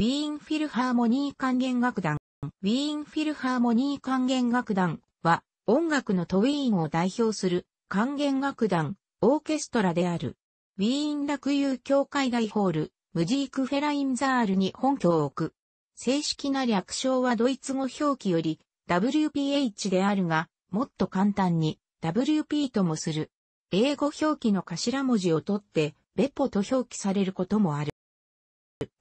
ウィーンフィルハーモニー管弦楽団。ウィーンフィルハーモニー管弦楽団は音楽のトウィーンを代表する管弦楽団、オーケストラである。ウィーン楽友協会大ホール、ムジークフェラインザールに本拠を置く。正式な略称はドイツ語表記より WPH であるが、もっと簡単に WP ともする。英語表記の頭文字を取って、ベポと表記されることもある。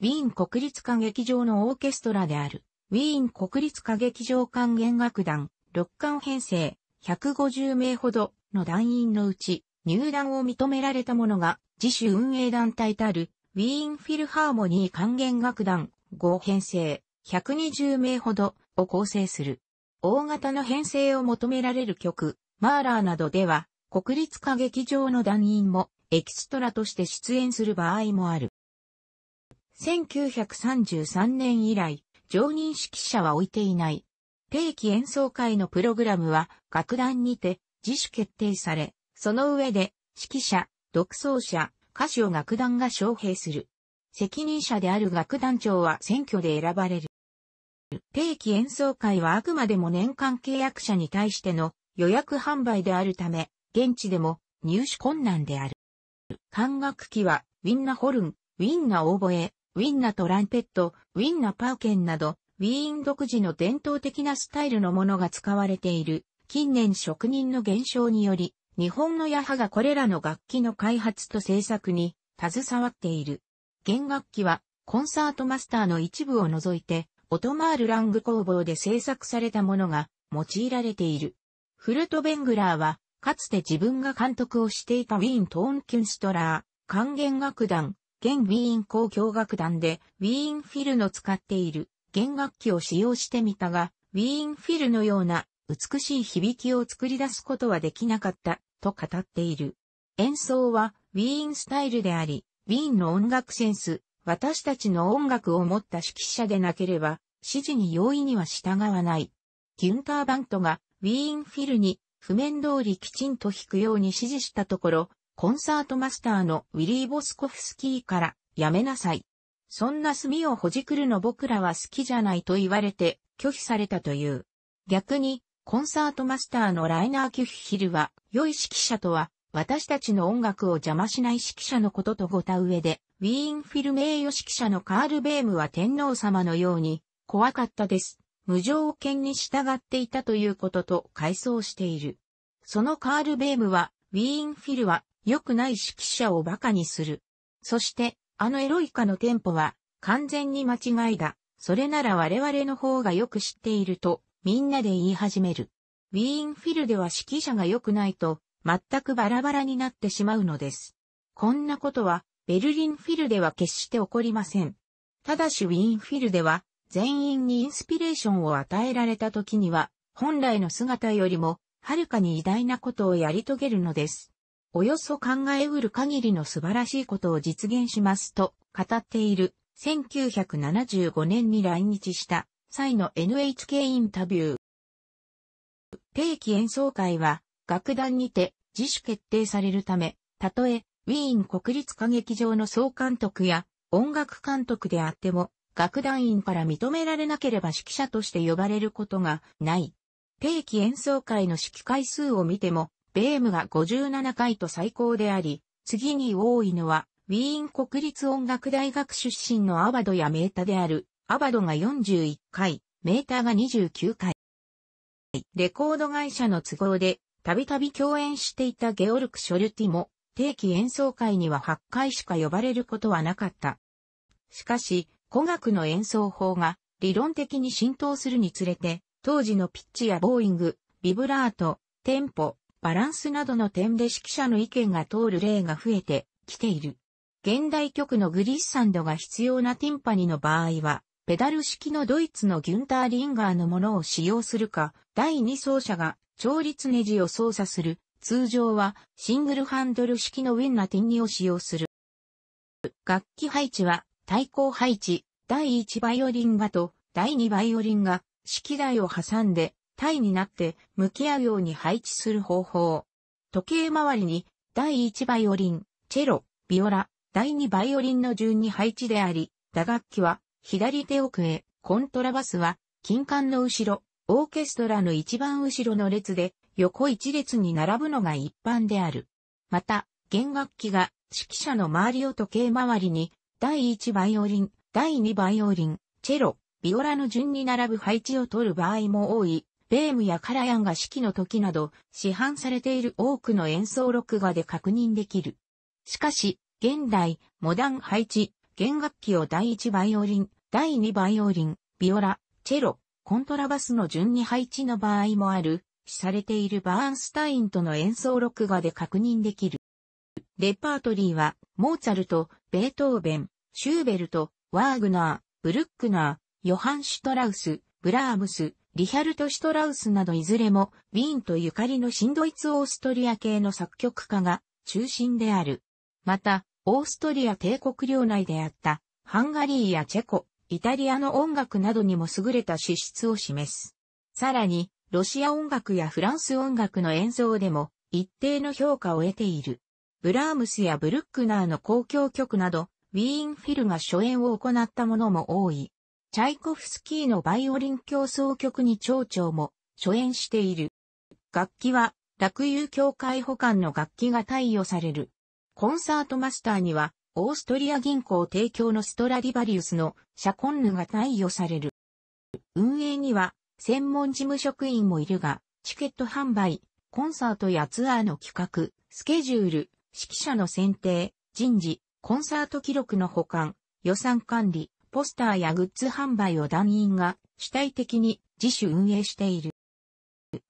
ウィーン国立歌劇場のオーケストラである、ウィーン国立歌劇場管弦楽団、六巻編成、150名ほどの団員のうち、入団を認められた者が、自主運営団体たる、ウィーンフィルハーモニー管弦楽団、5編成、120名ほどを構成する。大型の編成を求められる曲、マーラーなどでは、国立歌劇場の団員もエキストラとして出演する場合もある。1933年以来、常任指揮者は置いていない。定期演奏会のプログラムは楽団にて自主決定され、その上で指揮者、独奏者、歌手を楽団が招聘する。責任者である楽団長は選挙で選ばれる。定期演奏会はあくまでも年間契約者に対しての予約販売であるため、現地でも入手困難である。管楽器はウィンナホルン、ウィンナオーボエ、ウィンナトランペット、ウィンナパーケンなど、ウィーン独自の伝統的なスタイルのものが使われている。近年職人の減少により、日本のヤハがこれらの楽器の開発と制作に携わっている。弦楽器はコンサートマスターの一部を除いて、オトマールラング工房で制作されたものが用いられている。フルト・ベングラーは、かつて自分が監督をしていたウィーン・トーン・キュンストラー、管弦楽団、現ウィーン交響楽団でウィーンフィルの使っている弦楽器を使用してみたが、ウィーンフィルのような美しい響きを作り出すことはできなかったと語っている。演奏はウィーンスタイルであり、ウィーンの音楽センス、私たちの音楽を持った指揮者でなければ、指示に容易には従わない。ギュンターバントがウィーンフィルに譜面通りきちんと弾くように指示したところ、コンサートマスターのウィリー・ボスコフスキーから、やめなさい。そんな墨をほじくるの僕らは好きじゃないと言われて拒否されたという。逆に、コンサートマスターのライナー・キュッヒルは、良い指揮者とは、私たちの音楽を邪魔しない指揮者のこととごた上で、ウィーンフィル名誉指揮者のカール・ベームは天皇様のように、怖かったです。無条件に従っていたということと回想している。そのカール・ベームは、ウィーンフィルは良くない指揮者を馬鹿にする。そして、あのエロイカのテンポは、完全に間違いだ。それなら我々の方がよく知っていると、みんなで言い始める。ウィーンフィルでは指揮者が良くないと、全くバラバラになってしまうのです。こんなことは、ベルリンフィルでは決して起こりません。ただしウィーンフィルでは、全員にインスピレーションを与えられた時には、本来の姿よりも、はるかに偉大なことをやり遂げるのです。およそ考えうる限りの素晴らしいことを実現しますと語っている1975年に来日した際の NHK インタビュー。定期演奏会は楽団にて自主決定されるため、たとえウィーン国立歌劇場の総監督や音楽監督であっても、楽団員から認められなければ指揮者として呼ばれることがない。定期演奏会の指揮回数を見ても、ゲームが57回と最高であり、次に多いのは、ウィーン国立音楽大学出身のアバドやメータである、アバドが41回、メータが29回。レコード会社の都合で、たびたび共演していたゲオルク・ショルティも、定期演奏会には8回しか呼ばれることはなかった。しかし、古学の演奏法が理論的に浸透するにつれて、当時のピッチやボーイング、ビブラート、テンポ、バランスなどの点で指揮者の意見が通る例が増えてきている。現代曲のグリッサンドが必要なティンパニの場合は、ペダル式のドイツのギュンター・リンガーのものを使用するか、第2奏者が調律ネジを操作する。通常はシングルハンドル式のウィンナティンニを使用する。楽器配置は対抗配置、第1バイオリンがと第2バイオリンが式台を挟んで体になって向き合うように配置する方法。時計回りに第1バイオリン、チェロ、ビオラ、第2バイオリンの順に配置であり、打楽器は左手奥へ、コントラバスは金管の後ろ、オーケストラの一番後ろの列で横一列に並ぶのが一般である。また、弦楽器が指揮者の周りを時計回りに第1バイオリン、第2バイオリン、チェロ、ビオラの順に並ぶ配置を取る場合も多いベームやカラヤンが指揮の時など、市販されている多くの演奏録画で確認できる。しかし、現代、モダン配置、弦楽器を第1バイオリン、第2バイオリン、ビオラ、チェロ、コントラバスの順に配置の場合もある、されているバーンスタインとの演奏録画で確認できる。レパートリーは、モーツァルト、ベートーベン、シューベルト、ワーグナー、ブルックナー、ヨハン・シュトラウス、ブラームス、リヒャルト・シュトラウスなどいずれも、ウィーンとゆかりの新ドイツ・オーストリア系の作曲家が中心である。また、オーストリア帝国領内であった、ハンガリーやチェコ、イタリアの音楽などにも優れた資質を示す。さらに、ロシア音楽やフランス音楽の演奏でも、一定の評価を得ている。ブラームスやブルックナーの公共曲など、ウィーンフィルが初演を行ったものも多い。チャイコフスキーのバイオリン競奏曲に蝶々も初演している。楽器は、楽友協会保管の楽器が貸与される。コンサートマスターには、オーストリア銀行提供のストラディバリウスのシャコンヌが貸与される。運営には、専門事務職員もいるが、チケット販売、コンサートやツアーの企画、スケジュール、指揮者の選定、人事、コンサート記録の保管、予算管理、ポスターやグッズ販売を団員が主体的に自主運営している。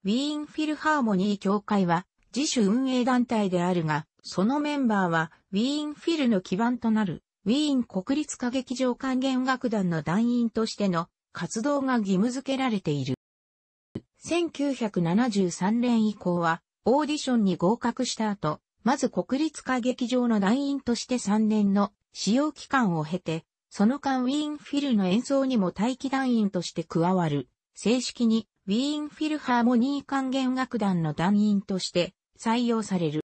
ウィーンフィルハーモニー協会は自主運営団体であるが、そのメンバーはウィーンフィルの基盤となるウィーン国立歌劇場管弦楽団の団員としての活動が義務付けられている。1973年以降はオーディションに合格した後、まず国立歌劇場の団員として3年の使用期間を経て、その間ウィーンフィルの演奏にも待機団員として加わる。正式にウィーンフィルハーモニー管弦楽団の団員として採用される。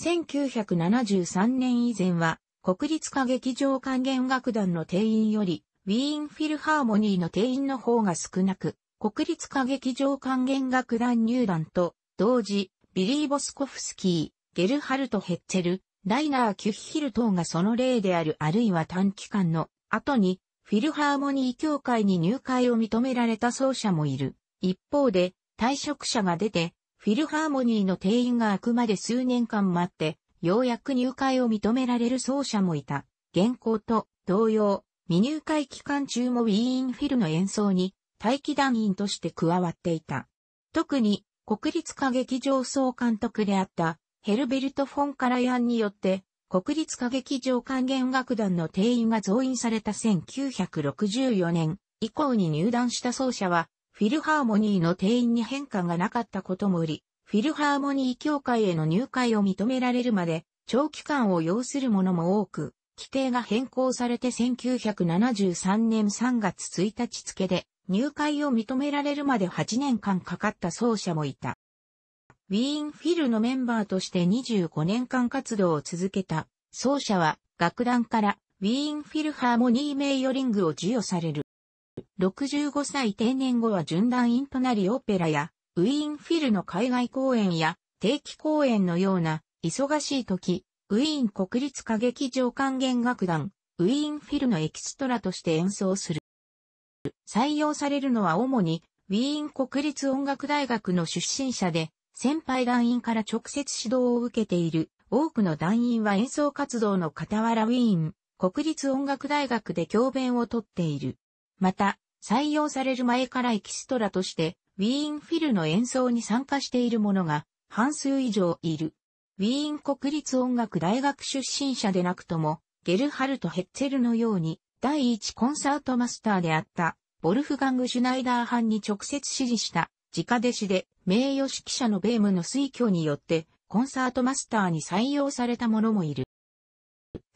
1973年以前は国立歌劇場管弦楽団の定員よりウィーンフィルハーモニーの定員の方が少なく、国立歌劇場管弦楽団入団と同時、ビリー・ボスコフスキー、ゲルハルト・ヘッツェル、ライナー・キュッヒル等がその例であるあるいは短期間の後にフィルハーモニー協会に入会を認められた奏者もいる。一方で退職者が出てフィルハーモニーの定員があくまで数年間待ってようやく入会を認められる奏者もいた。現行と同様、未入会期間中もウィーンフィルの演奏に待機団員として加わっていた。特に国立歌劇場総監督であったヘルベルト・フォン・カラアンによって、国立歌劇場管弦楽団の定員が増員された1964年以降に入団した奏者は、フィルハーモニーの定員に変化がなかったこともより、フィルハーモニー協会への入会を認められるまで、長期間を要するものも多く、規定が変更されて1973年3月1日付で、入会を認められるまで8年間かかった奏者もいた。ウィーンフィルのメンバーとして25年間活動を続けた、奏者は楽団からウィーンフィルハーモニー名誉リングを授与される。65歳定年後は順団員となりオペラやウィーンフィルの海外公演や定期公演のような忙しい時、ウィーン国立歌劇場管弦楽団、ウィーンフィルのエキストラとして演奏する。採用されるのは主にウィーン国立音楽大学の出身者で、先輩団員から直接指導を受けている。多くの団員は演奏活動の傍らウィーン、国立音楽大学で教鞭をとっている。また、採用される前からエキストラとして、ウィーンフィルの演奏に参加している者が半数以上いる。ウィーン国立音楽大学出身者でなくとも、ゲルハルト・ヘッツェルのように、第一コンサートマスターであった、ボルフガング・シュナイダー班に直接指示した、直弟子で、名誉指揮者のベームの推挙によって、コンサートマスターに採用された者もいる。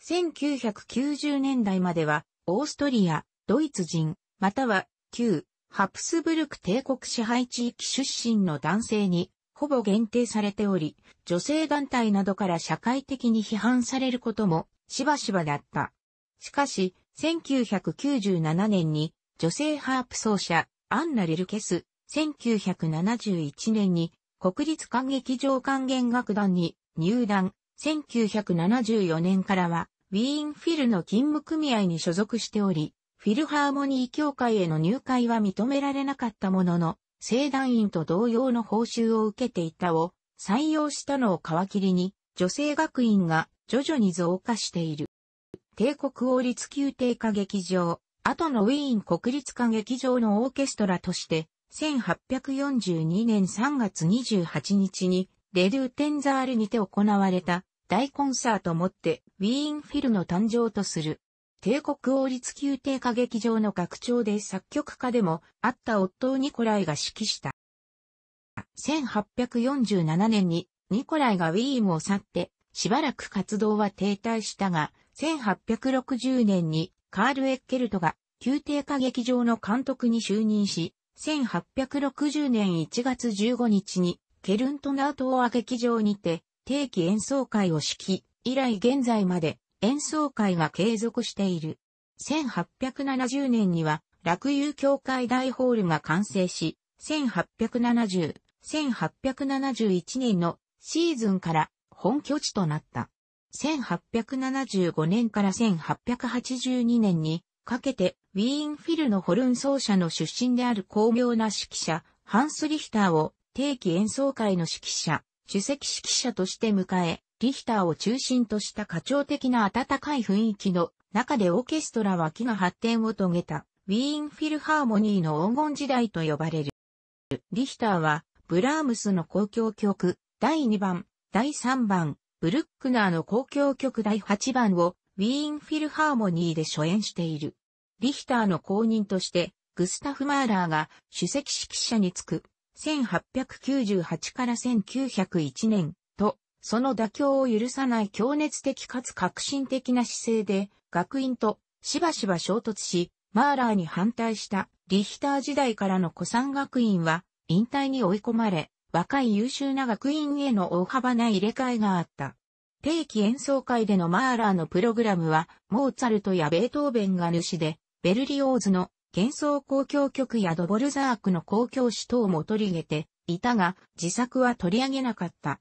1990年代までは、オーストリア、ドイツ人、または、旧、ハプスブルク帝国支配地域出身の男性に、ほぼ限定されており、女性団体などから社会的に批判されることも、しばしばだった。しかし、1997年に、女性ハープ奏者、アンナ・リルケス、1971年に国立歌劇場管弦楽団に入団、1974年からはウィーンフィルの勤務組合に所属しており、フィルハーモニー協会への入会は認められなかったものの、正団員と同様の報酬を受けていたを採用したのを皮切りに、女性学院が徐々に増加している。帝国王立宮廷歌劇場、後のウィーン国立歌劇場のオーケストラとして1842年3月28日に、レ・ドゥ・テンザールにて行われた大コンサートもって、ウィーン・フィルの誕生とする。帝国王立宮廷歌劇場の学長で作曲家でもあった夫ニコライが指揮した。1847年にニコライがウィーンを去って、しばらく活動は停滞したが、1860年にカール・エッケルトが宮廷歌劇場の監督に就任し、1860年1月15日に、ケルントナートア劇場にて、定期演奏会を指揮、以来現在まで演奏会が継続している。1870年には、落遊協会大ホールが完成し、1870、1871年のシーズンから本拠地となった。1875年から1882年にかけて、ウィーンフィルのホルン奏者の出身である巧妙な指揮者、ハンス・リヒターを定期演奏会の指揮者、主席指揮者として迎え、リヒターを中心とした課長的な温かい雰囲気の中でオーケストラは木が発展を遂げた、ウィーンフィルハーモニーの黄金時代と呼ばれる。リヒターは、ブラームスの公共曲、第2番、第3番、ブルックナーの公共曲第8番をウィーンフィルハーモニーで初演している。リヒターの後任として、グスタフ・マーラーが首席指揮者につく、1898から1901年と、その妥協を許さない強熱的かつ革新的な姿勢で、学院としばしば衝突し、マーラーに反対したリヒター時代からの古参学院は引退に追い込まれ、若い優秀な学院への大幅な入れ替えがあった。定期演奏会でのマーラーのプログラムは、モーツァルトやベートーベンが主で、ベルリオーズの幻想交響曲やドボルザークの交響詩等も取り入れていたが、自作は取り上げなかった。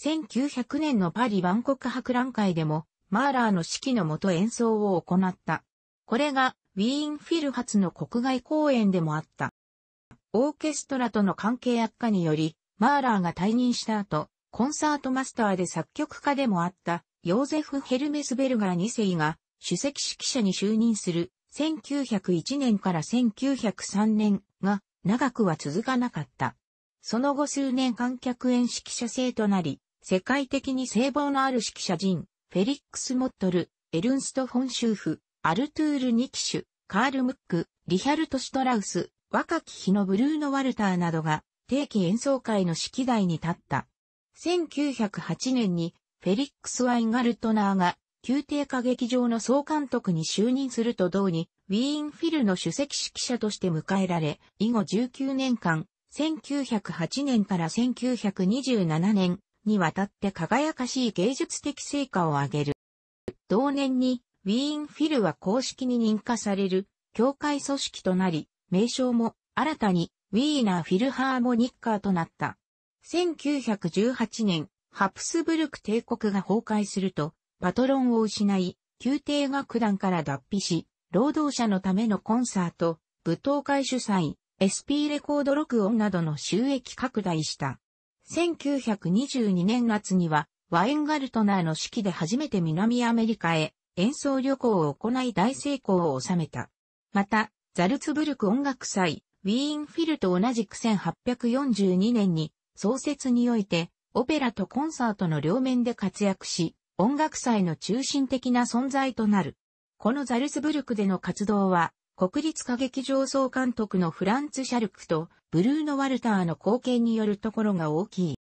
1900年のパリ万国博覧会でも、マーラーの指揮のもと演奏を行った。これが、ウィーンフィル発の国外公演でもあった。オーケストラとの関係悪化により、マーラーが退任した後、コンサートマスターで作曲家でもあったヨーゼフ・ヘルメスベルガー2世が主席指揮者に就任する1901年から1903年が長くは続かなかった。その後数年観客演指揮者制となり、世界的に聖望のある指揮者人、フェリックス・モットル、エルンスト・フォンシューフ、アルトゥール・ニキシュ、カール・ムック、リヒャルト・シュトラウス、若き日のブルーノ・ワルターなどが定期演奏会の指揮台に立った。1908年にフェリックス・ワインガルトナーが宮廷歌劇場の総監督に就任すると同に、ウィーンフィルの主席指揮者として迎えられ、以後19年間、1908年から1927年にわたって輝かしい芸術的成果を上げる。同年に、ウィーンフィルは公式に認可される、教会組織となり、名称も新たに、ウィーナーフィルハーモニッカーとなった。1918年、ハプスブルク帝国が崩壊すると、パトロンを失い、宮廷楽団から脱皮し、労働者のためのコンサート、舞踏会主催、SP レコード録音などの収益拡大した。1922年夏には、ワインガルトナーの指揮で初めて南アメリカへ演奏旅行を行い大成功を収めた。また、ザルツブルク音楽祭、ウィーンフィルと同じく1842年に創設において、オペラとコンサートの両面で活躍し、音楽祭の中心的な存在となる。このザルツブルクでの活動は、国立歌劇場総監督のフランツ・シャルクとブルーノ・ワルターの貢献によるところが大きい。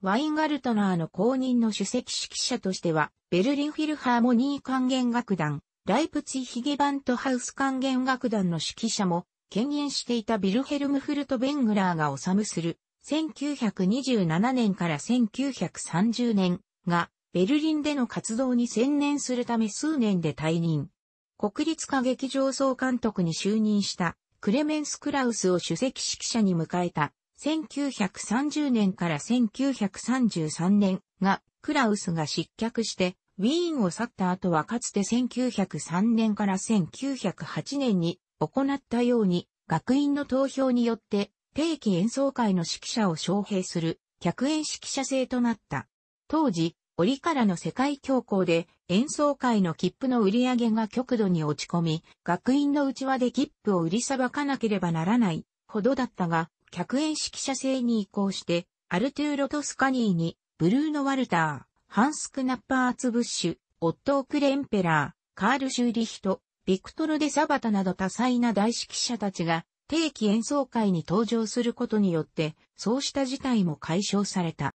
ワインガルトナーの公認の首席指揮者としては、ベルリンフィルハーモニー管弦楽団、ライプツィヒゲバントハウス管弦楽団の指揮者も、兼任していたビルヘルム・フルト・ベングラーが治むする1927年から1930年がベルリンでの活動に専念するため数年で退任。国立歌劇場総監督に就任したクレメンス・クラウスを主席指揮者に迎えた1930年から1933年がクラウスが失脚してウィーンを去った後はかつて1903年から1908年に行ったように学院の投票によって定期演奏会の指揮者を招聘する客演指揮者制となった。当時、折からの世界恐慌で演奏会の切符の売り上げが極度に落ち込み、学院の内輪で切符を売りさばかなければならないほどだったが、客演指揮者制に移行して、アルトゥーロ・トスカニーに、ブルーノ・ワルター、ハンス・クナッパー・ツブッシュ、オットー・クレンペラー、カール・シューリヒト、ビクトル・デ・サバタなど多彩な大指揮者たちが定期演奏会に登場することによって、そうした事態も解消された。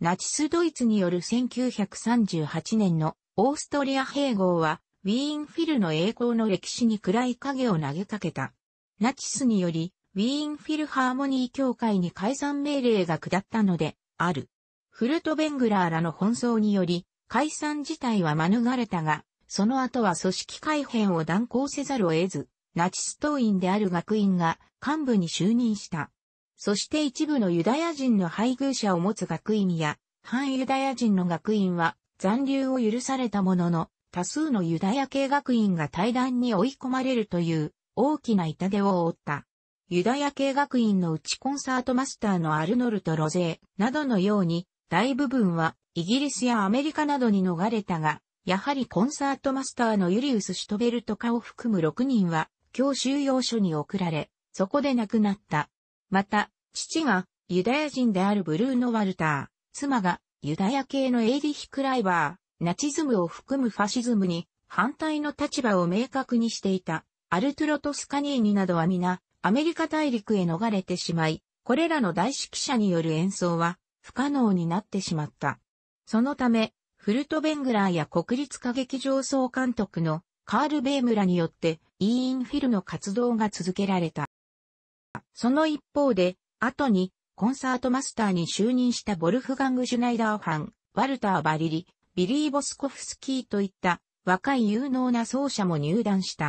ナチスドイツによる1938年のオーストリア併合は、ウィーンフィルの栄光の歴史に暗い影を投げかけた。ナチスにより、ウィーンフィルハーモニー協会に解散命令が下ったので、ある。フルトベングラーらの奔走により、解散自体は免れたが、その後は組織改変を断行せざるを得ず、ナチス党員である学院が幹部に就任した。そして一部のユダヤ人の配偶者を持つ学院や、反ユダヤ人の学院は残留を許されたものの、多数のユダヤ系学院が対談に追い込まれるという大きな痛手を負った。ユダヤ系学院のうちコンサートマスターのアルノルト・ロゼーなどのように大部分はイギリスやアメリカなどに逃れたが、やはりコンサートマスターのユリウス・シュトベルト化を含む6人は教収容所に送られ、そこで亡くなった。また、父がユダヤ人であるブルーノ・ワルター、妻がユダヤ系のエイリヒ・クライバー、ナチズムを含むファシズムに反対の立場を明確にしていた、アルトロ・トスカニーニなどは皆、アメリカ大陸へ逃れてしまい、これらの大指揮者による演奏は不可能になってしまった。そのため、フルトベングラーや国立歌劇場総監督のカール・ベームらによって、イーンフィルの活動が続けられた。その一方で、後に、コンサートマスターに就任したボルフガング・シュナイダー・ファン、ワルター・バリリ、ビリー・ボスコフスキーといった若い有能な奏者も入団した。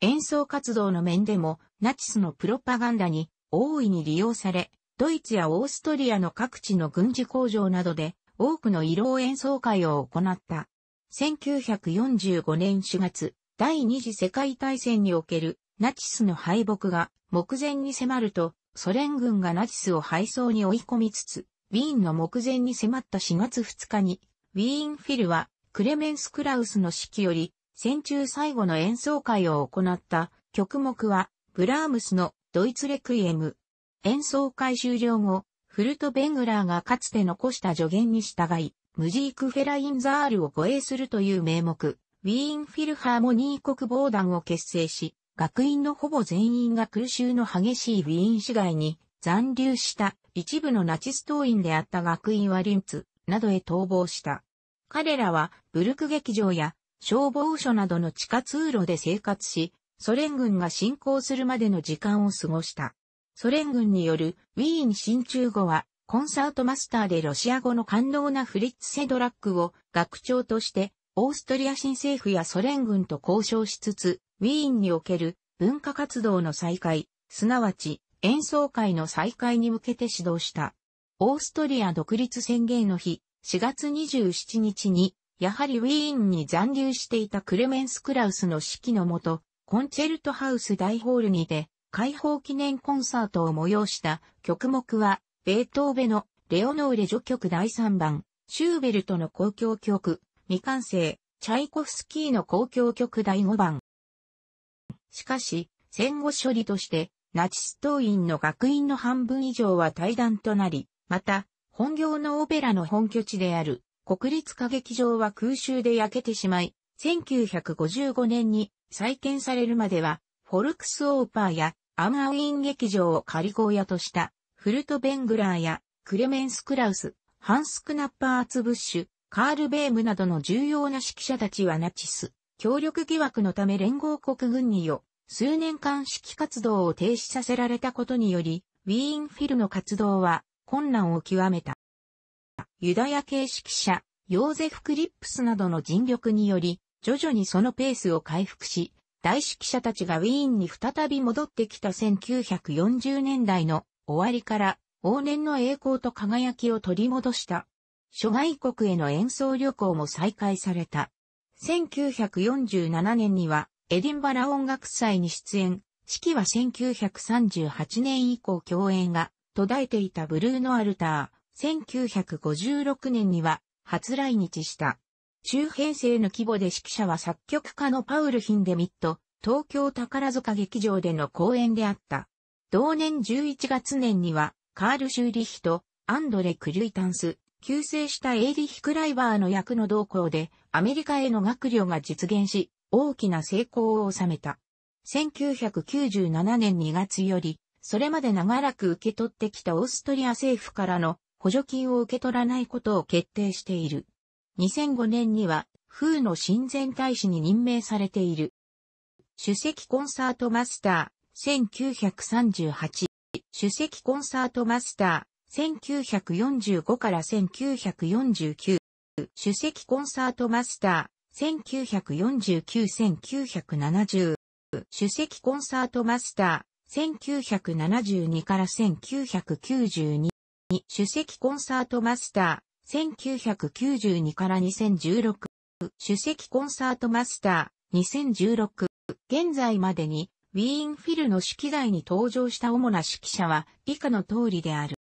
演奏活動の面でもナチスのプロパガンダに大いに利用され、ドイツやオーストリアの各地の軍事工場などで多くの色演奏会を行った。1945年4月、第二次世界大戦におけるナチスの敗北が目前に迫ると、ソ連軍がナチスを敗走に追い込みつつ、ウィーンの目前に迫った4月2日に、ウィーンフィルはクレメンス・クラウスの指揮より、戦中最後の演奏会を行った曲目は、ブラームスのドイツレクイエム。演奏会終了後、フルト・ベングラーがかつて残した助言に従い、ムジークフェラインザールを護衛するという名目、ウィーンフィルハーモニー国防団を結成し、学院のほぼ全員が空襲の激しいウィーン市街に残留した一部のナチス党員であった学院はリンツなどへ逃亡した。彼らはブルク劇場や消防署などの地下通路で生活し、ソ連軍が侵攻するまでの時間を過ごした。ソ連軍によるウィーン進駐後はコンサートマスターでロシア語の感動なフリッツ・セドラックを学長として、オーストリア新政府やソ連軍と交渉しつつ、ウィーンにおける文化活動の再開、すなわち演奏会の再開に向けて指導した。オーストリア独立宣言の日、4月27日に、やはりウィーンに残留していたクレメンス・クラウスの指揮のもと、コンチェルトハウス大ホールにて、解放記念コンサートを催した曲目は、ベートーベのレオノーレ序曲第3番、シューベルトの交響曲、未完成、チャイコフスキーの交響曲第5番。しかし、戦後処理として、ナチス党員の学院の半分以上は対談となり、また、本業のオペラの本拠地である、国立歌劇場は空襲で焼けてしまい、1955年に再建されるまでは、フォルクスオーパーやアンアウィン劇場を仮小屋としたフルトベングラーやクレメンス・クラウス、ハンス・クナッパーツ・ブッシュ、カール・ベームなどの重要な指揮者たちはナチス、協力疑惑のため連合国軍によ、数年間指揮活動を停止させられたことにより、ウィーンフィルの活動は困難を極めた。ユダヤ系指揮者、ヨーゼフ・クリップスなどの尽力により、徐々にそのペースを回復し、大指揮者たちがウィーンに再び戻ってきた1940年代の終わりから往年の栄光と輝きを取り戻した。諸外国への演奏旅行も再開された。1947年にはエディンバラ音楽祭に出演、式は1938年以降共演が途絶えていたブルーノ・アルター、1956年には初来日した。中編成の規模で指揮者は作曲家のパウル・ヒンデミット、東京宝塚劇場での公演であった。同年11月年には、カール・シューリヒとアンドレ・クリュイタンス、急成したエイリヒ・クライバーの役の動向で、アメリカへの学旅が実現し、大きな成功を収めた。1997年2月より、それまで長らく受け取ってきたオーストリア政府からの補助金を受け取らないことを決定している。2005年には、風の親善大使に任命されている。首席コンサートマスター、1938、首席コンサートマスター、1945から1949、首席コンサートマスター、1949-1970、首席コンサートマスター、1972から1992、首席コンサートマスター、1992から2016、首席コンサートマスター、2016、現在までにウィーンフィルの式台に登場した主な指揮者は以下の通りである。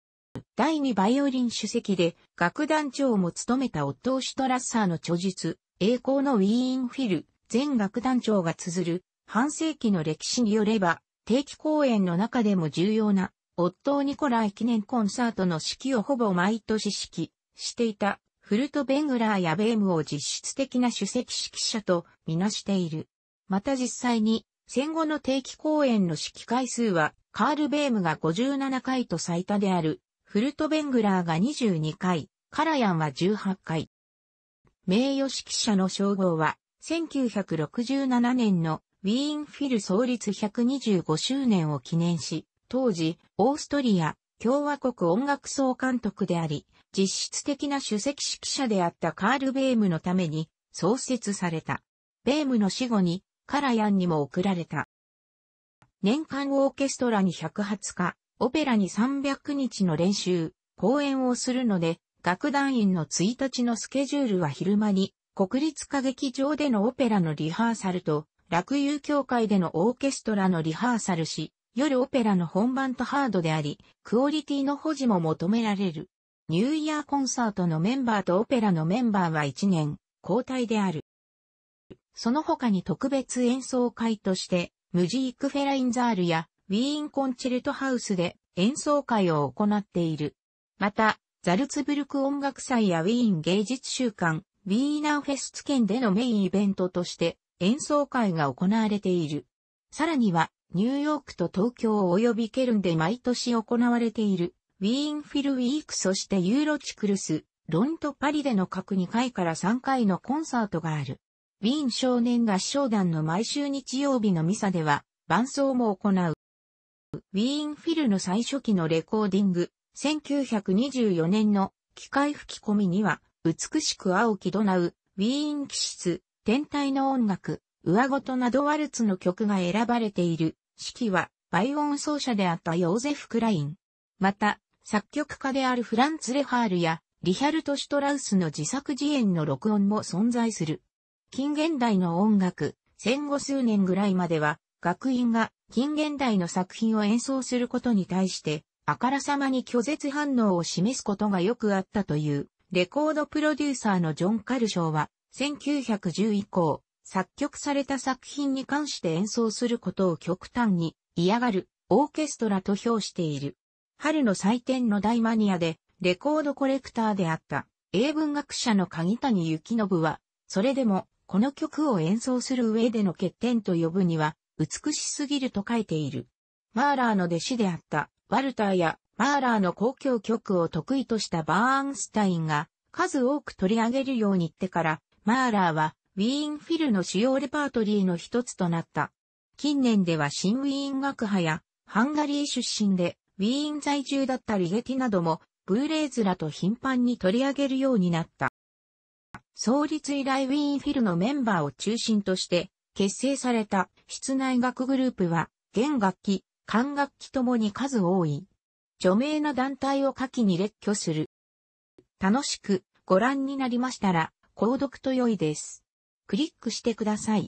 第2バイオリン主席で楽団長も務めたオットー・シュトラッサーの著述、栄光のウィーンフィル、全楽団長が綴る半世紀の歴史によれば、定期公演の中でも重要な、オットー・ニコライ記念コンサートの指揮をほぼ毎年指揮していた、フルト・ベングラーやベームを実質的な主席指揮者とみなしている。また実際に、戦後の定期公演の指揮回数は、カール・ベームが57回と最多である、フルト・ベングラーが22回、カラヤンは18回。名誉指揮者の称号は、1967年のウィーンフィル創立125周年を記念し、当時、オーストリア共和国音楽総監督であり、実質的な主席指揮者であったカール・ベームのために創設された。ベームの死後にカラヤンにも贈られた。年間オーケストラに1 0 0日、オペラに300日の練習、公演をするので、楽団員の1日のスケジュールは昼間に、国立歌劇場でのオペラのリハーサルと、落友協会でのオーケストラのリハーサルし、夜オペラの本番とハードであり、クオリティの保持も求められる。ニューイヤーコンサートのメンバーとオペラのメンバーは1年、交代である。その他に特別演奏会として、ムジークフェラインザールやウィーンコンチェルトハウスで演奏会を行っている。また、ザルツブルク音楽祭やウィーン芸術週間、ウィーナーフェスツ県でのメインイベントとして演奏会が行われている。さらには、ニューヨークと東京及びケルンで毎年行われている、ウィーンフィルウィークそしてユーロチクルス、ロンとパリでの各2回から3回のコンサートがある。ウィーン少年合唱団の毎週日曜日のミサでは、伴奏も行う。ウィーンフィルの最初期のレコーディング、1924年の機械吹き込みには、美しく青きドナウ、ウィーン気質、天体の音楽、上ごとなどワルツの曲が選ばれている、指揮は、バイオン奏者であったヨーゼフ・クライン。また、作曲家であるフランツ・レハールや、リヒャルト・シュトラウスの自作自演の録音も存在する。近現代の音楽、戦後数年ぐらいまでは、学院が近現代の作品を演奏することに対して、あからさまに拒絶反応を示すことがよくあったという、レコードプロデューサーのジョン・カルショーは、1910以降、作曲された作品に関して演奏することを極端に嫌がるオーケストラと評している。春の祭典の大マニアで、レコードコレクターであった、英文学者の鍵谷幸信は、それでもこの曲を演奏する上での欠点と呼ぶには、美しすぎると書いている。マーラーの弟子であったワルターやマーラーの公共曲を得意としたバーンスタインが数多く取り上げるように言ってから、マーラーはウィーンフィルの主要レパートリーの一つとなった。近年では新ウィーン学派やハンガリー出身でウィーン在住だったリゲティなどもブーレーズらと頻繁に取り上げるようになった。創立以来ウィーンフィルのメンバーを中心として結成された室内楽グループは、弦楽器、管楽器ともに数多い。著名な団体を下記に列挙する。楽しくご覧になりましたら、購読と良いです。クリックしてください。